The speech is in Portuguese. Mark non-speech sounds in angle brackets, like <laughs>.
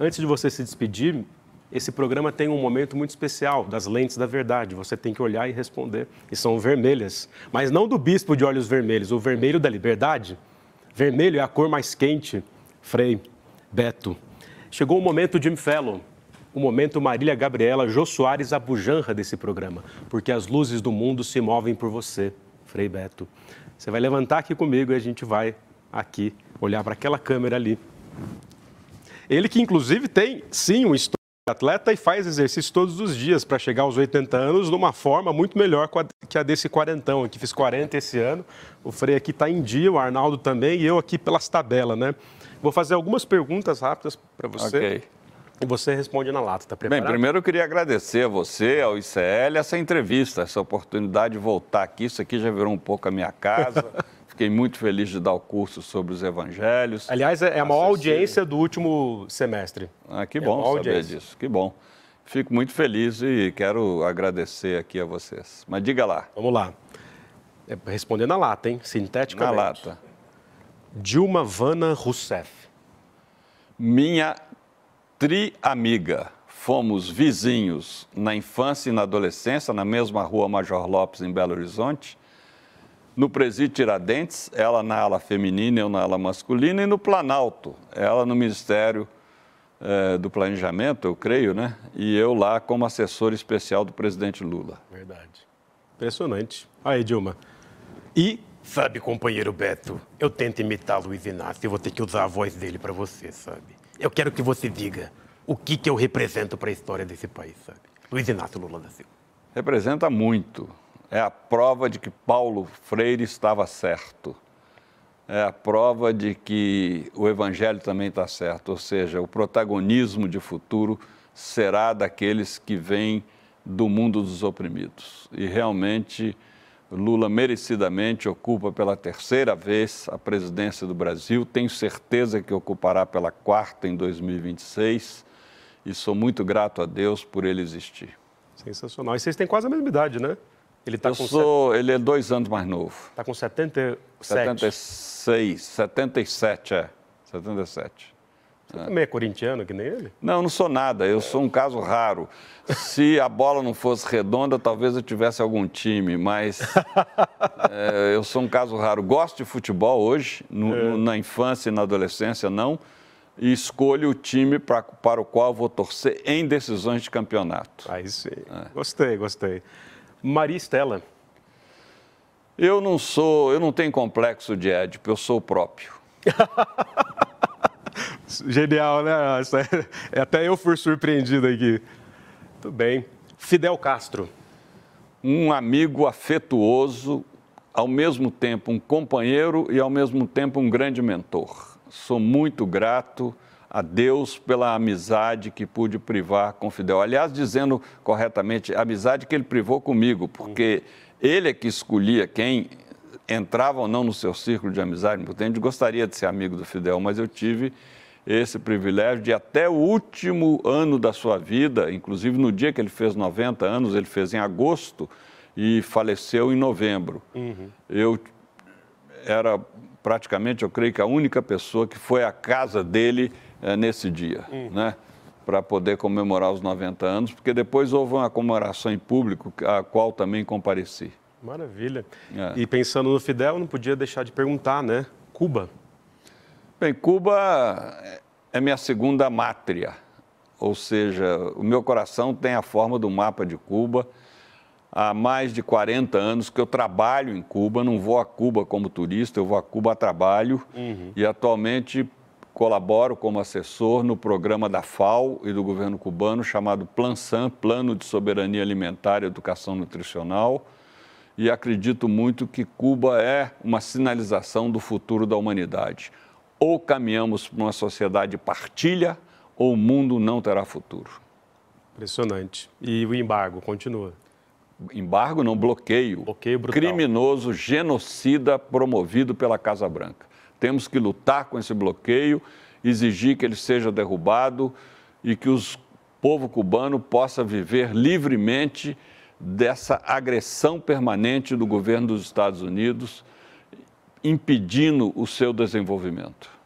Antes de você se despedir, esse programa tem um momento muito especial das lentes da verdade. Você tem que olhar e responder. E são vermelhas, mas não do bispo de olhos vermelhos, o vermelho da liberdade. Vermelho é a cor mais quente. Frei, Beto. Chegou o momento Jim Fallon, o momento Marília Gabriela Jô Soares Abujanra desse programa, porque as luzes do mundo se movem por você, Frei Beto. Você vai levantar aqui comigo e a gente vai aqui olhar para aquela câmera ali ele que, inclusive, tem sim um histórico de atleta e faz exercício todos os dias para chegar aos 80 anos de uma forma muito melhor que a desse quarentão, que fiz 40 esse ano. O Frei aqui está em dia, o Arnaldo também e eu aqui pelas tabelas, né? Vou fazer algumas perguntas rápidas para você. Ok. E você responde na lata, tá preparado? Bem, primeiro eu queria agradecer a você, ao ICL, essa entrevista, essa oportunidade de voltar aqui. Isso aqui já virou um pouco a minha casa. <laughs> fiquei muito feliz de dar o curso sobre os evangelhos. Aliás, é, é a maior assistir. audiência do último semestre. Ah, que é bom saber audiência. disso, que bom. Fico muito feliz e quero agradecer aqui a vocês. Mas diga lá. Vamos lá. É, respondendo na lata, hein? Sinteticamente. Na lata. Dilma Vana Rousseff. Minha tri-amiga. Fomos vizinhos na infância e na adolescência, na mesma rua Major Lopes, em Belo Horizonte no Presídio Tiradentes, ela na ala feminina, eu na ala masculina, e no Planalto, ela no Ministério é, do Planejamento, eu creio, né? E eu lá como assessor especial do presidente Lula. Verdade. Impressionante. Aí, Dilma. E Sabe, companheiro Beto, eu tento imitar Luiz Inácio e vou ter que usar a voz dele para você, sabe? Eu quero que você diga o que, que eu represento para a história desse país, sabe? Luiz Inácio Lula da Silva. Representa muito é a prova de que Paulo Freire estava certo. É a prova de que o Evangelho também está certo, ou seja, o protagonismo de futuro será daqueles que vêm do mundo dos oprimidos. E realmente, Lula merecidamente ocupa pela terceira vez a presidência do Brasil, tenho certeza que ocupará pela quarta em 2026 e sou muito grato a Deus por ele existir. Sensacional. E vocês têm quase a mesma idade, né? Ele tá eu com sou, set... ele é dois anos mais novo. Está com 77. 76, 77, é. 77. Você é. também é corintiano que nem ele? Não, não sou nada. Eu sou um caso raro. Se a bola não fosse redonda, talvez eu tivesse algum time, mas <laughs> é, eu sou um caso raro. Gosto de futebol hoje, é. no, na infância e na adolescência não, e escolho o time pra, para o qual vou torcer em decisões de campeonato. Aí sim. É. Gostei, gostei. Maria Estela. Eu não sou, eu não tenho complexo de Édipo, eu sou o próprio. <laughs> Genial, né? É, é até eu fui surpreendido aqui. Tudo bem. Fidel Castro. Um amigo afetuoso, ao mesmo tempo um companheiro e ao mesmo tempo um grande mentor. Sou muito grato a Deus pela amizade que pude privar com Fidel. Aliás, dizendo corretamente, a amizade que ele privou comigo, porque ele é que escolhia quem entrava ou não no seu círculo de amizade. Eu gostaria de ser amigo do Fidel, mas eu tive esse privilégio de até o último ano da sua vida, inclusive no dia que ele fez 90 anos, ele fez em agosto e faleceu em novembro. Uhum. Eu era praticamente, eu creio que a única pessoa que foi à casa dele é, nesse dia, hum. né? Para poder comemorar os 90 anos, porque depois houve uma comemoração em público, a qual também compareci. Maravilha. É. E pensando no Fidel, não podia deixar de perguntar, né? Cuba. Bem, Cuba é minha segunda mátria, ou seja, o meu coração tem a forma do mapa de Cuba há mais de 40 anos que eu trabalho em Cuba, não vou a Cuba como turista, eu vou a Cuba a trabalho uhum. e atualmente colaboro como assessor no programa da FAO e do governo cubano chamado Plan San, Plano de Soberania Alimentar e Educação Nutricional. E acredito muito que Cuba é uma sinalização do futuro da humanidade. Ou caminhamos para uma sociedade partilha, ou o mundo não terá futuro. Impressionante. E o embargo continua embargo não, bloqueio, bloqueio criminoso, genocida promovido pela Casa Branca. Temos que lutar com esse bloqueio, exigir que ele seja derrubado e que o povo cubano possa viver livremente dessa agressão permanente do governo dos Estados Unidos, impedindo o seu desenvolvimento.